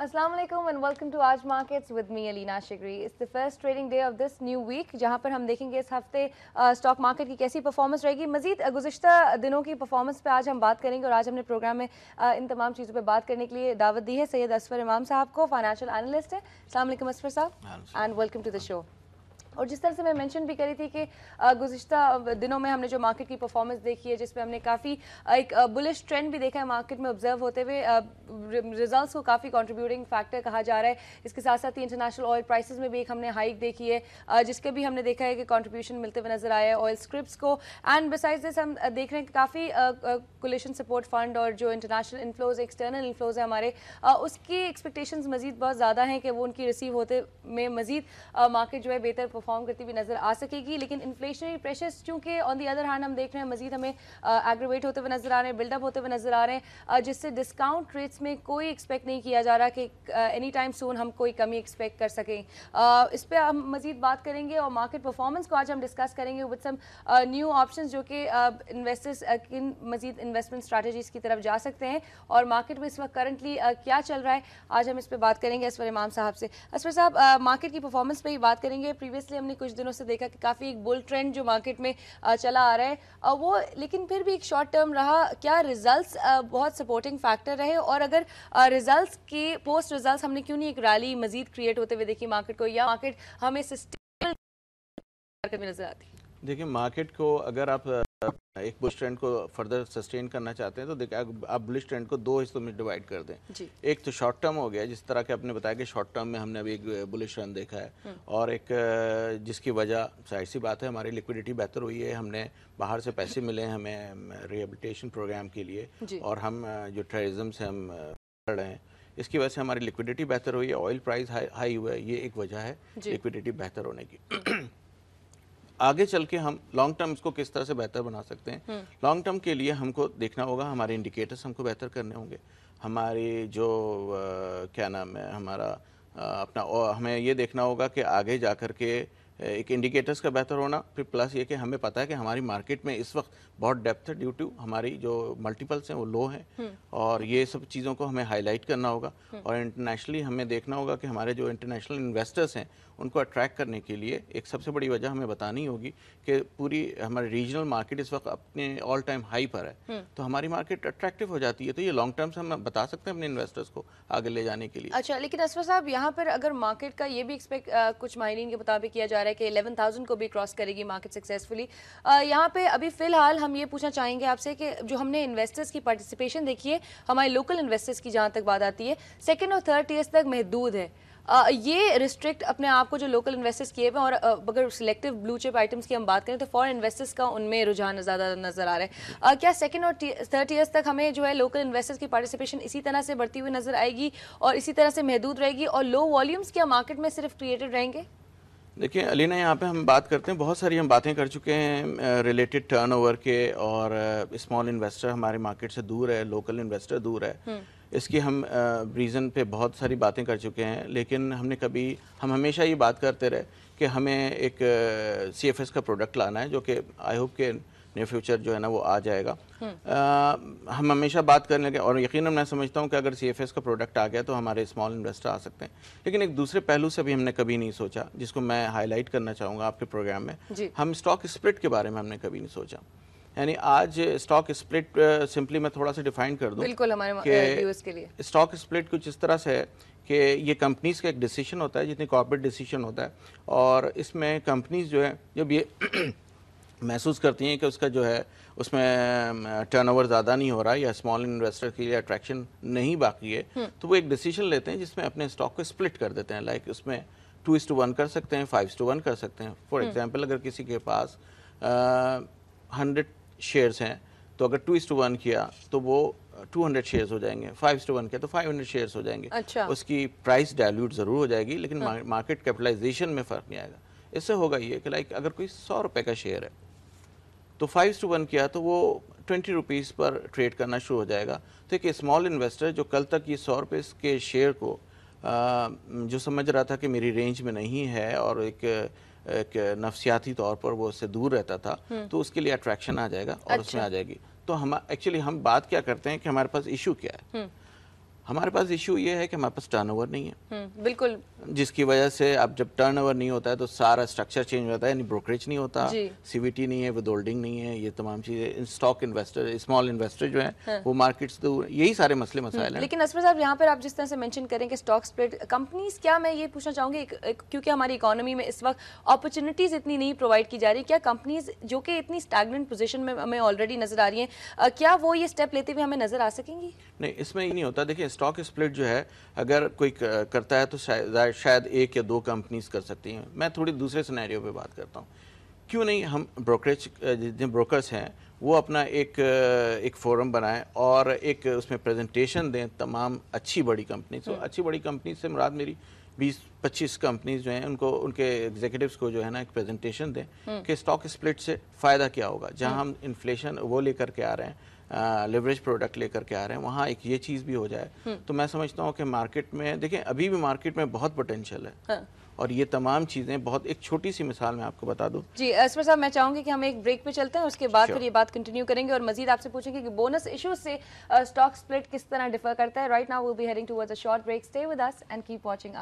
अस्सलाम वालेकुम and welcome to Aaj markets with me Alina Shigri is the first trading day of this new week जहां पर हम देखेंगे इस हफ्ते स्टॉक मार्केट की कैसी परफॉर्मेंस रहेगी मजीद गुजशत दिनों की परफॉर्मेंस पे आज हम बात करेंगे और आज हमने प्रोग्राम में इन तमाम चीज़ों पे बात करने के लिए दावत दी है सैयद असफर इमाम साहब को फाइनेंशियल एनालिस्ट है असल असफर साहब and welcome to the show और जिस तरह से मैं मेंशन भी करी थी कि गुजशत दिनों में हमने जो मार्केट की परफॉर्मेंस देखी है जिसमें हमने काफ़ी एक बुलिश ट्रेंड भी देखा है मार्केट में ऑब्जर्व होते हुए रिजल्ट्स को काफ़ी कंट्रीब्यूटिंग फैक्टर कहा जा रहा है इसके साथ साथ ही इंटरनेशनल ऑयल प्राइसेस में भी एक हमने हाइक देखी है जिसके भी हमने देखा है कि कॉन्ट्रीब्यूशन मिलते हुए नजर आया है ऑयल स्क्रिप्ट को एंड बिसाइज दिस हम देख रहे हैं कि काफ़ी कोलेशन सपोर्ट फंड और जो इंटरनेशनल इन्फ्लोज एक्सटर्नल इन्फ्लोज है हमारे उसकी एक्सपेक्टेशन मजीद बहुत ज़्यादा हैं कि वो उनकी रिसीव होते में मजीद मार्केट जो है बेहतर परफॉर्म करती हुई नजर आ सकेगी लेकिन इन्फ्लेशनरी प्रेशर्स चूंकि ऑन दी अदर हैंड हम देख रहे हैं मजीद हमें एग्रीवेट होते हुए नजर आ रहे हैं बिल्डअप होते हुए नजर आ रहे हैं जिससे डिस्काउंट रेट्स में कोई एक्सपेक्ट नहीं किया जा रहा कि एनी टाइम सोन हम कोई कमी एक्सपेक्ट कर सकें इस पर हम मजीद बात करेंगे और मार्केट परफॉर्मेंस को आज हम डिस्कस करेंगे विद सम न्यू ऑप्शन जो कि इन्वेस्टर्स किन मजीद इन्वेस्टमेंट स्ट्रैटेजीज की तरफ जा सकते हैं और मार्केट में इस वक्त करंटली क्या चल रहा है आज हम इस पर बात करेंगे असवर इमाम साहब से असवर साहब मार्केट की परफॉर्मेंस पर ही बात करेंगे प्रीवियस इसलिए हमने कुछ दिनों से देखा कि काफ़ी एक बुल ट्रेंड जो मार्केट में चला आ रहा है वो लेकिन फिर भी एक शॉर्ट टर्म रहा क्या रिजल्ट्स बहुत सपोर्टिंग फैक्टर रहे और अगर रिजल्ट्स के पोस्ट रिजल्ट्स हमने क्यों नहीं एक रैली मजीद क्रिएट होते हुए देखी मार्केट को या मार्केट हमें सिस्टम नजर आती देखिए मार्केट को अगर आप एक बुलिश ट्रेंड को फर्दर सस्टेन करना चाहते हैं तो देखिए आप बुलिश ट्रेंड को दो हिस्सों में डिवाइड कर दें एक तो शॉर्ट टर्म हो गया जिस तरह के आपने बताया कि शॉर्ट टर्म में हमने अभी एक बुलिश रन देखा है हम्म। और एक जिसकी वजह साइड सी बात है हमारी लिक्विडिटी बेहतर हुई है हमने बाहर से पैसे मिले हैं हमें रिहेबिलिटेशन प्रोग्राम के लिए और हम जो टेरिज्म से हम लड़ रहे हैं इसकी वजह से हमारी लिक्विडिटी बेहतर हुई है ऑयल प्राइस हाई हुआ है ये एक वजह है लिक्विडिटी बेहतर होने की आगे चल के हम लॉन्ग टर्म इसको किस तरह से बेहतर बना सकते हैं लॉन्ग टर्म हम्म। के लिए हमको देखना होगा हमारे इंडिकेटर्स हमको बेहतर करने होंगे हमारे जो आ, क्या नाम है हमारा आ, अपना हमें ये देखना होगा कि आगे जा कर के एक इंडिकेटर्स का बेहतर होना फिर प्लस ये कि हमें पता है कि हमारी मार्केट में इस वक्त बहुत डेप्थ है ड्यू टू हमारी जो मल्टीपल्स हैं वो लो हैं हम्म। और ये सब चीज़ों को हमें हाईलाइट करना होगा हम्म। और इंटरनेशनली हमें देखना होगा कि हमारे जो इंटरनेशनल इन्वेस्टर्स हैं उनको अट्रैक्ट करने के लिए एक सबसे बड़ी वजह हमें बतानी होगी कि पूरी हमारी रीजनल मार्केट इस वक्त अपने ऑल टाइम हाई पर है हम्म। तो हमारी मार्केट अट्रैक्टिव हो जाती है तो ये लॉन्ग टर्म से हम बता सकते हैं अपने इन्वेस्टर्स को आगे ले जाने के लिए अच्छा लेकिन असफा साहब यहाँ पर अगर मार्केट का ये भी एक्सपेक्ट कुछ माहरीन के मुताबिक किया जा रहा है है कि थाउजेंड को भी क्रॉस करेगी मार्केट सक्सेसफुली यहाँ पे अभी फिलहाल हम ये पूछना चाहेंगे आपसे कि जो हमने इन्वेस्टर्स की पार्टिसिपेशन देखी है हमारे लोकल इन्वेस्टर्स की जहाँ तक बात आती है सेकेंड और थर्ड ईयर्स तक महदूद है आ, ये रिस्ट्रिक्ट अपने आप को जो लोकल इन्वेस्टर्स किए हुए और अगर सिलेक्टिव ब्लू चिप आइटम्स की हम बात करें तो फॉरेन इन्वेस्टर्स का उनमें रुझान ज़्यादा नजर आ रहा है क्या सेकेंड और थर्ड ईयर्स तक हमें जो है लोकल इन्वेस्टर्स की पार्टिसिपेशन इसी तरह से बढ़ती हुई नजर आएगी और इसी तरह से महदूद रहेगी और लो वॉल्यूम्स क्या मार्केट में सिर्फ क्रिएटेड रहेंगे देखिए अलीना यहाँ पे हम बात करते हैं बहुत सारी हम बातें कर चुके हैं रिलेटेड टर्नओवर के और स्मॉल इन्वेस्टर हमारे मार्केट से दूर है लोकल इन्वेस्टर दूर है हम्म। इसकी हम रीज़न पे बहुत सारी बातें कर चुके हैं लेकिन हमने कभी हम हमेशा ये बात करते रहे कि हमें एक सी का प्रोडक्ट लाना है जो कि आई होप के नियर फ्यूचर जो है ना वो आ जाएगा आ, हम्म। हम हमेशा बात करने लगे और यकीन मैं समझता हूँ कि अगर सी का प्रोडक्ट आ गया तो हमारे स्मॉल इन्वेस्टर आ सकते हैं लेकिन एक दूसरे पहलू से भी हमने कभी नहीं सोचा जिसको मैं हाईलाइट करना चाहूँगा आपके प्रोग्राम में हम स्टॉक स्प्लिट के बारे में हमने कभी नहीं सोचा यानी आज स्टॉक स्प्लिट सिंपली मैं थोड़ा सा डिफाइन कर दूं बिल्कुल हमारे के लिए स्टॉक स्प्लिट कुछ इस तरह से है कि ये कंपनीज का एक डिसीजन होता है जितनी कॉर्पोरेट डिसीजन होता है और इसमें कंपनीज जो है जब ये महसूस करती हैं कि उसका जो है उसमें टर्नओवर ज़्यादा नहीं हो रहा है या स्मॉल इन्वेस्टर के लिए अट्रैक्शन नहीं बाकी है हम्म। तो वो एक डिसीजन लेते हैं जिसमें अपने स्टॉक को स्प्लिट कर देते हैं लाइक उसमें टू इस टू वन कर सकते हैं फाइव टू वन कर सकते हैं फॉर एग्जाम्पल हम्म। अगर किसी के पास हंड्रेड शेयर्स हैं तो अगर टू इस टू वन किया तो वो टू हंड्रेड शेयर्स हो जाएंगे फाइव टू वन किया तो फाइव हंड्रेड शेयर्स हो जाएंगे अच्छा। उसकी प्राइस डायल्यूट ज़रूर हो जाएगी लेकिन मार्केट हम्म। कैपिटलाइजेशन में फ़र्क नहीं आएगा इससे होगा ये कि लाइक अगर कोई सौ रुपये का शेयर है तो फाइव टू वन किया तो वो ट्वेंटी रुपीज़ पर ट्रेड करना शुरू हो जाएगा तो एक स्मॉल इन्वेस्टर जो कल तक ये सौ रुपये के शेयर को आ, जो समझ रहा था कि मेरी रेंज में नहीं है और एक एक नफसियाती तौर पर वो उससे दूर रहता था हम्म। तो उसके लिए अट्रैक्शन आ जाएगा और अच्छा। उसमें आ जाएगी तो हम एक्चुअली हम बात क्या करते हैं कि हमारे पास इशू क्या है हम्म। हमारे पास इशू ये है कि हमारे पास टर्नओवर नहीं है हम्म, बिल्कुल जिसकी वजह से अब जब टर्नओवर नहीं होता है तो सारा स्ट्रक्चर चेंज हो जाता है यानी ब्रोकरेज नहीं होता सीवीटी नहीं है विद होल्डिंग नहीं है ये तमाम चीज़ें स्टॉक इन्वेस्टर स्मॉल इन्वेस्टर जो है हाँ। वो मार्केट्स तो यही सारे मसले हम्म, मसाले हैं लेकिन असमर साहब यहाँ पर आप जिस तरह से मैंशन करें कि स्टॉक स्प्रेड कंपनीज क्या मैं ये पूछना चाहूंगी क्योंकि हमारी इकोनॉमी में इस वक्त अपॉर्चुनिटीज़ इतनी नहीं प्रोवाइड की जा रही क्या कंपनीज जो कि इतनी स्टैगनेंट पोजिशन में हमें ऑलरेडी नजर आ रही है क्या वो ये स्टेप लेते हुए हमें नजर आ सकेंगी नहीं इसमें ही नहीं होता देखिए स्टॉक स्प्लिट जो है अगर कोई करता है तो शायद शायद एक या दो कंपनीज कर सकती हैं मैं थोड़ी दूसरे सिनेरियो पे बात करता हूँ क्यों नहीं हम ब्रोकरेज जितने ब्रोकर्स हैं वो अपना एक एक फोरम बनाएं और एक उसमें प्रेजेंटेशन दें तमाम अच्छी बड़ी कंपनी तो हम्म। अच्छी बड़ी कंपनी से मुराद मेरी बीस पच्चीस कंपनीज जो हैं उनको उनके एग्जीक्यूटिव को जो है ना एक प्रेजेंटेशन दें हम्म। कि स्टॉक स्प्लिट से फ़ायदा क्या होगा जहां हम्म। हम इन्फ्लेशन वो लेकर के आ रहे हैं लेवरेज प्रोडक्ट लेकर के आ रहे हैं वहाँ एक ये चीज़ भी हो जाए हम्म। तो मैं समझता हूँ कि मार्केट में देखिए अभी भी मार्केट में बहुत पोटेंशियल है हाँ। और ये तमाम चीज़ें बहुत एक छोटी सी मिसाल मैं आपको बता दूं जी असमर साहब मैं चाहूंगी कि हम एक ब्रेक पे चलते हैं उसके बाद फिर ये बात कंटिन्यू करेंगे और मजीद आपसे पूछेंगे कि बोनस इशू से स्टॉक स्प्लिट किस तरह डिफर करता है right now will be heading towards a short break stay with us and keep watching